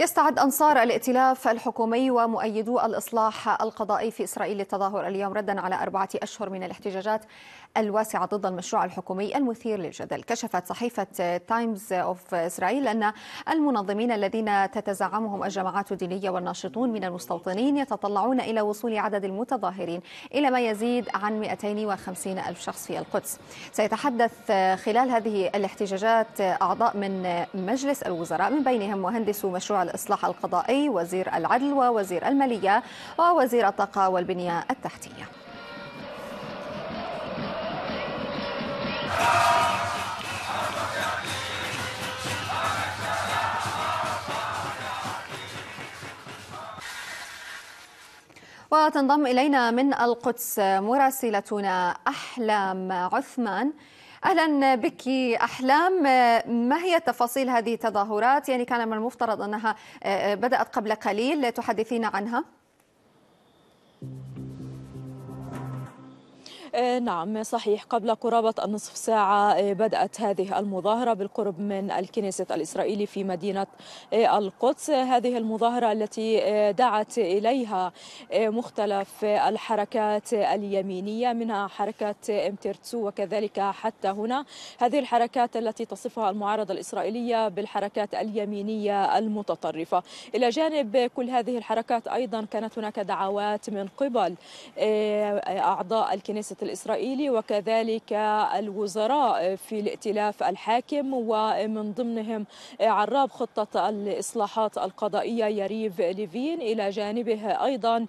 يستعد أنصار الائتلاف الحكومي ومؤيدو الإصلاح القضائي في إسرائيل للتظاهر اليوم ردا على أربعة أشهر من الاحتجاجات الواسعة ضد المشروع الحكومي المثير للجدل كشفت صحيفة تايمز أوف إسرائيل أن المنظمين الذين تتزعمهم الجماعات الدينية والناشطون من المستوطنين يتطلعون إلى وصول عدد المتظاهرين إلى ما يزيد عن 250 ألف شخص في القدس سيتحدث خلال هذه الاحتجاجات أعضاء من مجلس الوزراء من بينهم مهندس مشروع الإصلاح القضائي وزير العدل ووزير المالية ووزير الطاقة والبنية التحتية وتنضم إلينا من القدس مراسلتنا أحلام عثمان أهلا بك أحلام ما هي تفاصيل هذه التظاهرات يعني كان من المفترض أنها آه، آه، بدأت قبل قليل تحدثينا عنها آه، نعم صحيح قبل قرابة النصف ساعة آه، بدأت هذه المظاهرة بالقرب من الكنيسة الإسرائيلي في مدينة آه، القدس هذه المظاهرة التي دعت إليها مختلف الحركات اليمينية منها حركة امترتسو وكذلك حتى هنا هذه الحركات التي تصفها المعارضة الإسرائيلية بالحركات اليمينية المتطرفة إلى جانب كل هذه الحركات أيضا كانت هناك دعوات من قبل أعضاء الكنيسة الإسرائيلي وكذلك الوزراء في الائتلاف الحاكم ومن ضمنهم عراب خطة الإصلاحات القضائية يريف ليفين إلى جانبه أيضا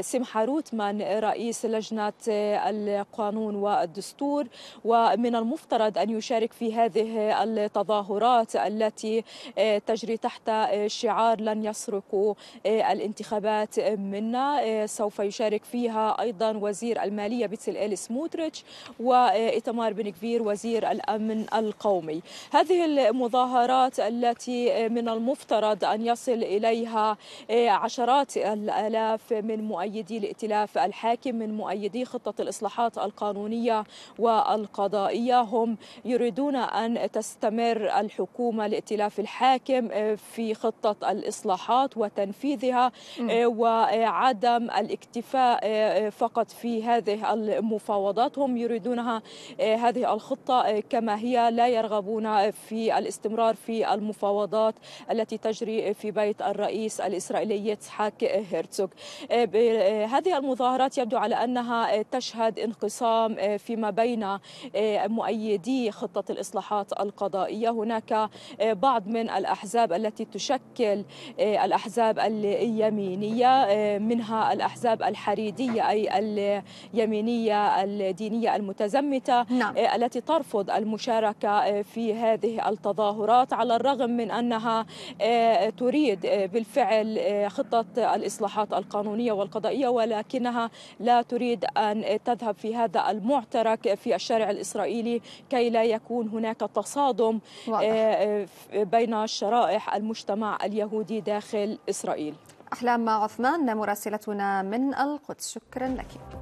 سمحة آه، روتمان رئيس لجنة آه، القانون والدستور ومن المفترض أن يشارك في هذه التظاهرات التي آه، تجري تحت شعار لن يسرقوا الانتخابات منا سوف يشارك فيها أيضا وزير المالية إليس سموتريتش وإيتمار بن كفير وزير الأمن القومي هذه المظاهرات التي من المفترض أن يصل إليها عشرات الآلاف من مؤيدي الائتلاف الحاكم من مؤيدي خطة الإصلاحات القانونية والقضائية هم يريدون أن تستمر الحكومة الائتلاف الحاكم في خطة الإصلاحات وتنفيذها وعدم الاكتفاء فقط في هذه مفاوضاتهم هم يريدونها آه، هذه الخطة آه، كما هي لا يرغبون في الاستمرار في المفاوضات التي تجري في بيت الرئيس الإسرائيلي يتحاك هيرتسوك آه، هذه المظاهرات يبدو على أنها تشهد انقسام فيما بين مؤيدي خطة الإصلاحات القضائية هناك بعض من الأحزاب التي تشكل الأحزاب اليمينية منها الأحزاب الحريدية أي اليمينية الحزبية الدينية المتزمتة نعم. آه، التي ترفض المشاركة آه، في هذه التظاهرات على الرغم من أنها آه، تريد بالفعل خطة الإصلاحات القانونية والقضائية ولكنها لا تريد أن تذهب في هذا المعترك في الشارع الإسرائيلي كي لا يكون هناك تصادم واضح. بين شرائح المجتمع اليهودي داخل إسرائيل أحلام عثمان مراسلتنا من القدس شكرا لك